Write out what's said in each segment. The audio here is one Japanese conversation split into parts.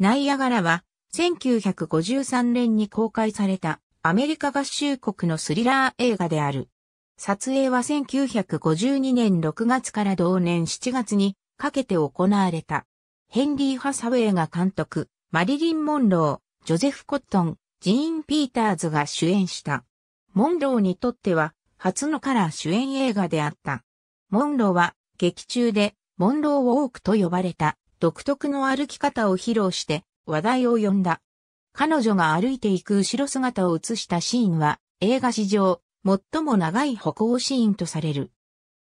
ナイアガラは、1953年に公開されたアメリカ合衆国のスリラー映画である。撮影は1952年6月から同年7月にかけて行われた。ヘンリー・ハサウェイが監督、マリリン・モンロー、ジョゼフ・コットン、ジーン・ピーターズが主演した。モンローにとっては初のカラー主演映画であった。モンローは劇中でモンローウォークと呼ばれた独特の歩き方を披露して話題を呼んだ。彼女が歩いていく後ろ姿を映したシーンは映画史上最も長い歩行シーンとされる。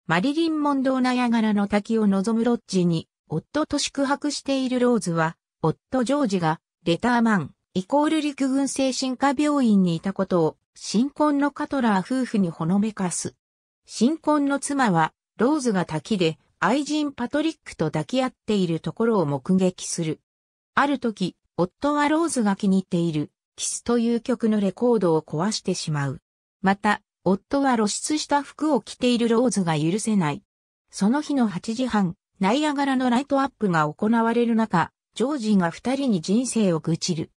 マリリン・モンドーナヤガラの滝を望むロッジに夫と宿泊しているローズは夫ジョージがレターマンイコール陸軍精神科病院にいたことを新婚のカトラー夫婦にほのめかす。新婚の妻はローズが滝で愛人パトリックと抱き合っているところを目撃する。ある時、夫はローズが気に入っている、キスという曲のレコードを壊してしまう。また、夫は露出した服を着ているローズが許せない。その日の8時半、ナイアガラのライトアップが行われる中、ジョージが二人に人生を愚痴る。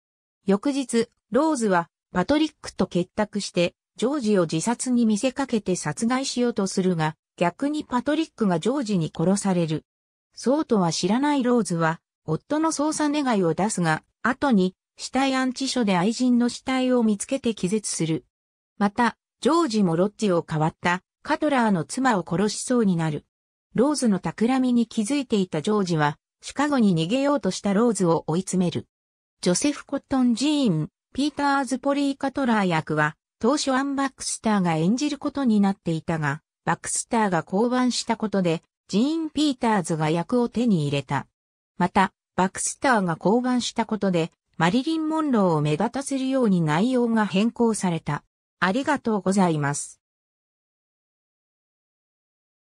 翌日、ローズはパトリックと結託して、ジョージを自殺に見せかけて殺害しようとするが、逆にパトリックがジョージに殺される。そうとは知らないローズは、夫の捜査願いを出すが、後に死体安置所で愛人の死体を見つけて気絶する。また、ジョージもロッジを変わったカトラーの妻を殺しそうになる。ローズの企みに気づいていたジョージは、シカゴに逃げようとしたローズを追い詰める。ジョセフ・コットン・ジーン、ピーターズ・ポリー・カトラー役は、当初アン・バックスターが演じることになっていたが、バクスターが降板したことで、ジーン・ピーターズが役を手に入れた。また、バクスターが降板したことで、マリリン・モンローを目立たせるように内容が変更された。ありがとうございます。